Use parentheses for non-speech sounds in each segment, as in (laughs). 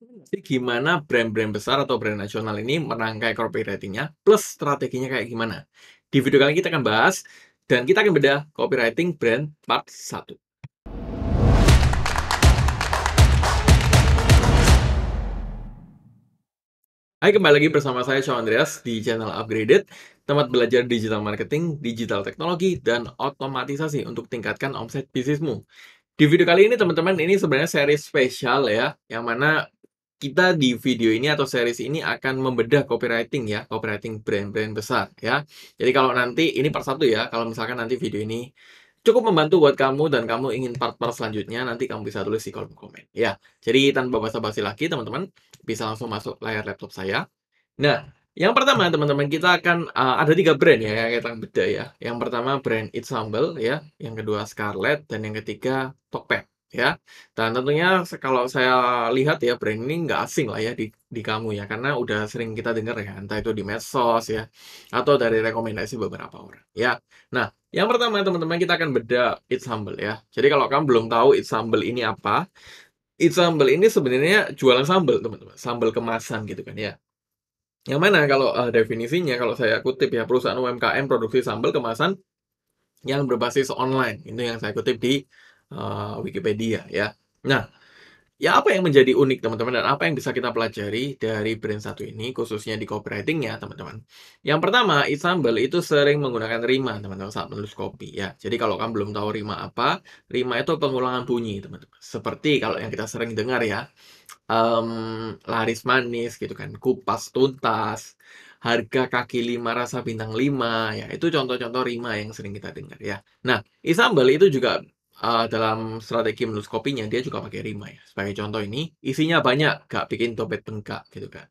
Jadi gimana brand-brand besar atau brand nasional ini merangkai copywritingnya plus strateginya kayak gimana? Di video kali ini kita akan bahas dan kita akan bedah copywriting brand part 1. Hai, kembali lagi bersama saya Sean Andreas di channel Upgraded, tempat belajar digital marketing, digital teknologi, dan otomatisasi untuk tingkatkan omset bisnismu. Di video kali ini teman-teman, ini sebenarnya seri spesial ya, yang mana kita di video ini atau series ini akan membedah copywriting ya, copywriting brand-brand besar ya. Jadi kalau nanti ini part satu ya, kalau misalkan nanti video ini cukup membantu buat kamu dan kamu ingin part-part selanjutnya nanti kamu bisa tulis di kolom komen ya. Jadi tanpa basa-basi lagi teman-teman bisa langsung masuk layar laptop saya. Nah, yang pertama teman-teman kita akan uh, ada tiga brand ya yang kita beda ya. Yang pertama brand It's Humble ya, yang kedua Scarlett dan yang ketiga Tokped ya. Dan tentunya kalau saya lihat ya branding ini nggak asing lah ya di, di kamu ya karena udah sering kita dengar ya entah itu di medsos ya atau dari rekomendasi beberapa orang ya. Nah yang pertama teman-teman kita akan beda It's Humble ya. Jadi kalau kamu belum tahu It's Humble ini apa, It's Humble ini sebenarnya jualan sambal teman-teman, sambal kemasan gitu kan ya. Yang mana kalau uh, definisinya kalau saya kutip ya perusahaan UMKM produksi sambal kemasan yang berbasis online itu yang saya kutip di uh, Wikipedia ya. Nah, ya apa yang menjadi unik teman-teman dan apa yang bisa kita pelajari dari brand satu ini khususnya di copywriting ya teman-teman. Yang pertama, Istanbul itu sering menggunakan rima teman-teman saat menulis copy ya. Jadi kalau kamu belum tahu rima apa, rima itu pengulangan bunyi teman-teman. Seperti kalau yang kita sering dengar ya, um, laris manis gitu kan, kupas tuntas, harga kaki lima rasa bintang lima ya itu contoh-contoh rima yang sering kita dengar ya. Nah, isambel itu juga uh, dalam strategi menulis kopinya dia juga pakai rima ya. Sebagai contoh ini, isinya banyak, gak bikin dompet bengkak gitu kan.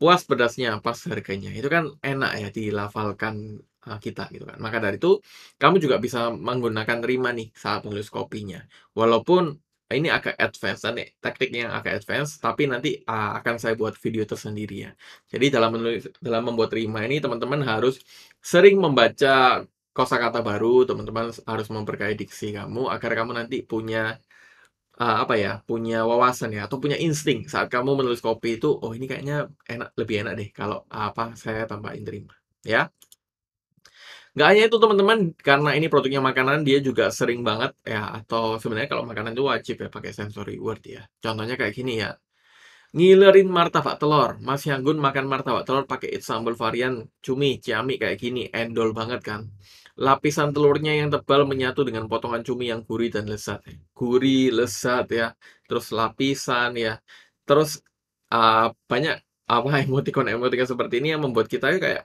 Puas pedasnya, pas harganya. Itu kan enak ya dilafalkan, uh, kita gitu kan. Maka dari itu, kamu juga bisa menggunakan rima nih saat menulis kopinya. Walaupun ini agak advance nih teknik yang agak advance, tapi nanti, uh, akan saya buat video tersendiri ya. Jadi dalam menulis dalam membuat rima ini teman-teman harus sering membaca kosakata baru, teman-teman harus memperkaya diksi kamu agar kamu nanti punya uh, apa ya, punya wawasan ya atau punya insting saat kamu menulis kopi itu, oh ini kayaknya enak lebih enak deh kalau apa saya tambahin terima, ya. nggak hanya itu teman-teman, karena ini produknya makanan, dia juga sering banget ya, atau sebenarnya kalau makanan itu wajib ya pakai sensory word ya. Contohnya kayak gini ya, ngilerin martabak telur. Mas Yanggun makan martabak telur pakai sambal varian cumi, ciamik kayak gini, endol banget kan lapisan telurnya yang tebal menyatu dengan potongan cumi yang gurih dan lezat. Gurih, lezat ya. Terus lapisan ya. Terus uh, banyak apa (laughs) emoticon-emoticon seperti ini yang membuat kita kayak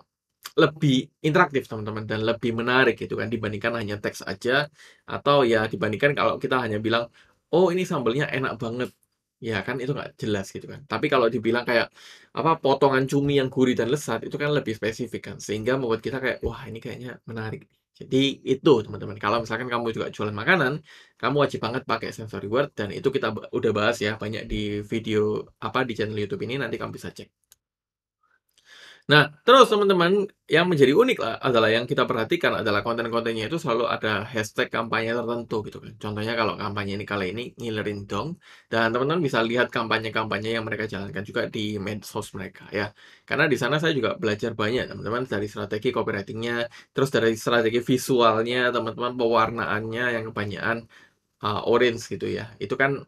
lebih interaktif teman-teman dan lebih menarik gitu kan dibandingkan hanya teks aja atau ya dibandingkan kalau kita hanya bilang oh ini sambelnya enak banget ya kan itu nggak jelas gitu kan tapi kalau dibilang kayak apa potongan cumi yang gurih dan lezat itu kan lebih spesifik kan sehingga membuat kita kayak wah ini kayaknya menarik jadi itu teman-teman. Kalau misalkan kamu juga jualan makanan, kamu wajib banget pakai sensor reward dan itu kita udah bahas ya banyak di video apa di channel YouTube ini nanti kamu bisa cek. Nah, terus teman-teman, yang menjadi unik lah adalah yang kita perhatikan adalah konten-kontennya itu selalu ada hashtag kampanye tertentu gitu kan. Contohnya kalau kampanye ini kali ini ngilerin dong. Dan teman-teman bisa lihat kampanye-kampanye yang mereka jalankan juga di medsos mereka ya. Karena di sana saya juga belajar banyak teman-teman dari strategi copywritingnya, terus dari strategi visualnya, teman-teman pewarnaannya yang kebanyakan uh, orange gitu ya. Itu kan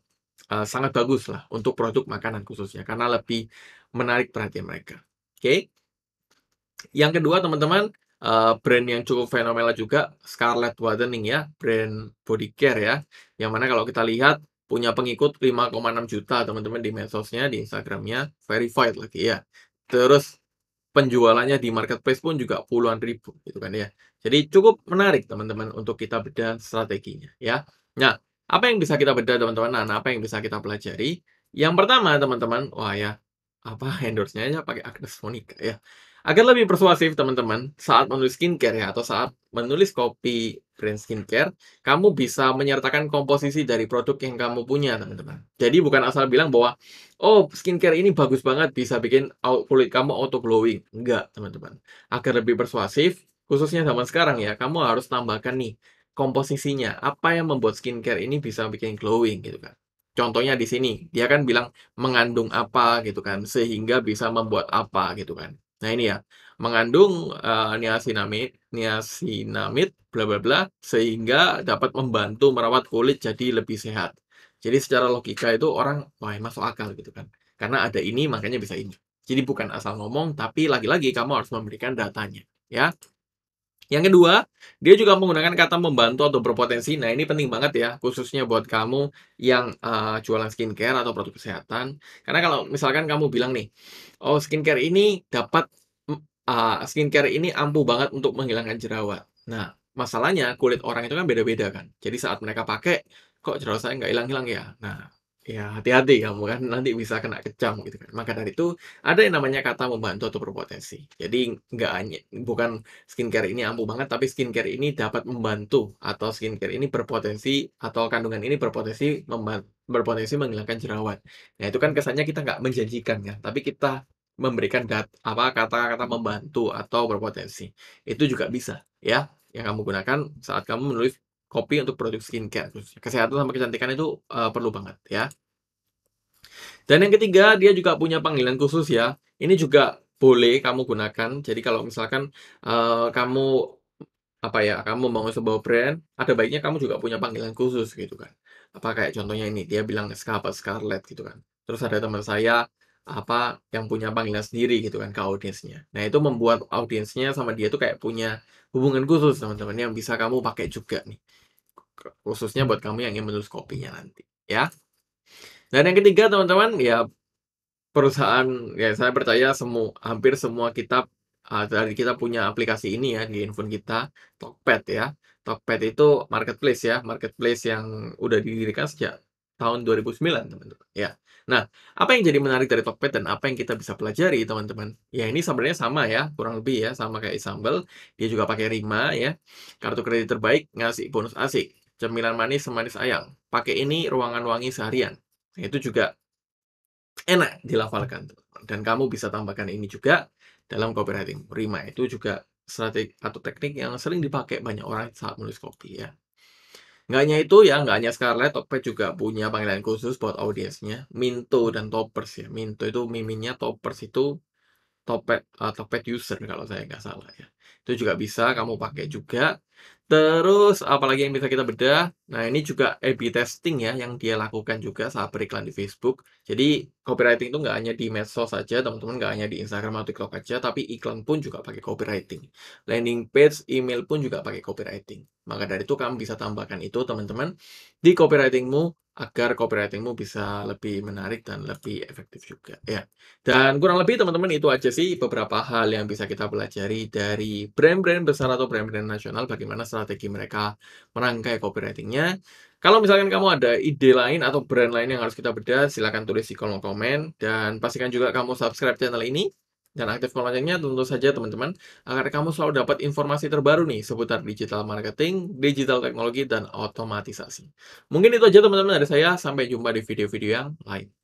uh, sangat bagus lah untuk produk makanan khususnya karena lebih menarik perhatian mereka. Oke. Okay? Yang kedua teman-teman, uh, brand yang cukup fenomenal juga Scarlett Whitening ya, brand body care ya, yang mana kalau kita lihat punya pengikut 5,6 juta teman-teman di medsosnya, di Instagramnya verified lagi ya. Terus penjualannya di marketplace pun juga puluhan ribu gitu kan ya. Jadi cukup menarik teman-teman untuk kita bedah strateginya ya. Nah, apa yang bisa kita bedah teman-teman? Nah, nah apa yang bisa kita pelajari? Yang pertama teman-teman, wah ya, apa endorse-nya aja ya pakai Agnes Monica ya. Agar lebih persuasif teman-teman, saat menulis skincare ya atau saat menulis kopi brand skincare, kamu bisa menyertakan komposisi dari produk yang kamu punya teman-teman. Jadi bukan asal bilang bahwa, oh skincare ini bagus banget bisa bikin kulit kamu auto glowing. Enggak teman-teman. Agar lebih persuasif, khususnya zaman sekarang ya, kamu harus tambahkan nih komposisinya. Apa yang membuat skincare ini bisa bikin glowing gitu kan. Contohnya di sini, dia kan bilang mengandung apa gitu kan, sehingga bisa membuat apa gitu kan. Nah ini ya, mengandung, uh, eh, niacinamid niacinamid, bla bla bla, sehingga dapat membantu merawat kulit jadi lebih sehat. Jadi secara logika itu orang, wah masuk akal gitu kan, karena ada ini makanya bisa ini. Jadi bukan asal ngomong, tapi lagi-lagi kamu harus memberikan datanya, ya. Yang kedua, dia juga menggunakan kata membantu atau berpotensi. Nah, ini penting banget ya, khususnya buat kamu yang uh, jualan skincare atau produk kesehatan. Karena kalau misalkan kamu bilang nih, oh skincare ini dapat, uh, skincare ini ampuh banget untuk menghilangkan jerawat. Nah, masalahnya kulit orang itu kan beda-beda kan. Jadi saat mereka pakai, kok jerawat saya nggak hilang-hilang ya? Nah, Ya, hati-hati ya kan, nanti bisa kena kecam gitu kan. Maka dari itu, ada yang namanya kata membantu atau berpotensi. Jadi, nggak hanya, bukan skincare ini ampuh banget, tapi skincare ini dapat membantu, atau skincare ini berpotensi, atau kandungan ini berpotensi memban- berpotensi menghilangkan jerawat. Nah, itu kan kesannya kita nggak menjanjikan ya, tapi kita memberikan dat apa kata-kata membantu atau berpotensi. Itu juga bisa ya, yang kamu gunakan saat kamu menulis kopi untuk produk skincare Kesehatan sama kecantikan itu uh, perlu banget ya. Dan yang ketiga, dia juga punya panggilan khusus ya. Ini juga boleh kamu gunakan. Jadi kalau misalkan uh, kamu apa ya, kamu mau sebuah brand, ada baiknya kamu juga punya panggilan khusus gitu kan. Apa kayak contohnya ini, dia bilang Scarlet Scarlet gitu kan. Terus ada teman saya apa yang punya panggilan sendiri gitu kan ke audiensnya. Nah itu membuat audiensnya sama dia tuh kayak punya hubungan khusus teman-teman yang bisa kamu pakai juga nih. Khususnya buat kamu yang ingin menulis kopinya nanti ya. Dan yang ketiga teman-teman ya perusahaan ya saya percaya semua hampir semua kita ah, dari kita punya aplikasi ini ya di handphone kita Tokped ya. Tokped itu marketplace ya, marketplace yang udah didirikan sejak tahun 2009, teman-teman. Ya. Nah, apa yang jadi menarik dari Tokped dan apa yang kita bisa pelajari, teman-teman? Ya, ini sebenarnya sama ya, kurang lebih ya, sama kayak Isambel. Dia juga pakai Rima ya. Kartu kredit terbaik ngasih bonus asik. Cemilan manis semanis ayam. Pakai ini ruangan wangi seharian. Nah, itu juga enak dilafalkan. Dan kamu bisa tambahkan ini juga dalam copywriting. Rima itu juga strategi atau teknik yang sering dipakai banyak orang saat menulis kopi ya. Nggak hanya itu ya, nggak hanya Scarlett, Tokped juga punya panggilan khusus buat audiensnya. Minto dan Toppers ya. Minto itu miminya, Toppers itu Topet uh, Topet user kalau saya nggak salah ya. Itu juga bisa kamu pakai juga. Terus apalagi yang bisa kita bedah? Nah, ini juga A/B testing ya yang dia lakukan juga saat beriklan di Facebook. Jadi copywriting itu nggak hanya di medsos saja, teman-teman nggak hanya di Instagram atau TikTok aja, tapi iklan pun juga pakai copywriting. Landing page, email pun juga pakai copywriting. Maka dari itu kamu bisa tambahkan itu teman-teman di copywritingmu agar copywritingmu bisa lebih menarik dan lebih efektif juga ya dan kurang lebih teman-teman itu aja sih beberapa hal yang bisa kita pelajari dari brand-brand besar atau brand-brand nasional bagaimana strategi mereka merangkai copywritingnya kalau misalkan kamu ada ide lain atau brand lain yang harus kita bedah silahkan tulis di kolom komen dan pastikan juga kamu subscribe channel ini dan aktifkan loncengnya tentu saja teman-teman, agar kamu selalu dapat informasi terbaru nih seputar digital marketing, digital teknologi, dan otomatisasi. Mungkin itu aja teman-teman dari saya, sampai jumpa di video-video yang lain.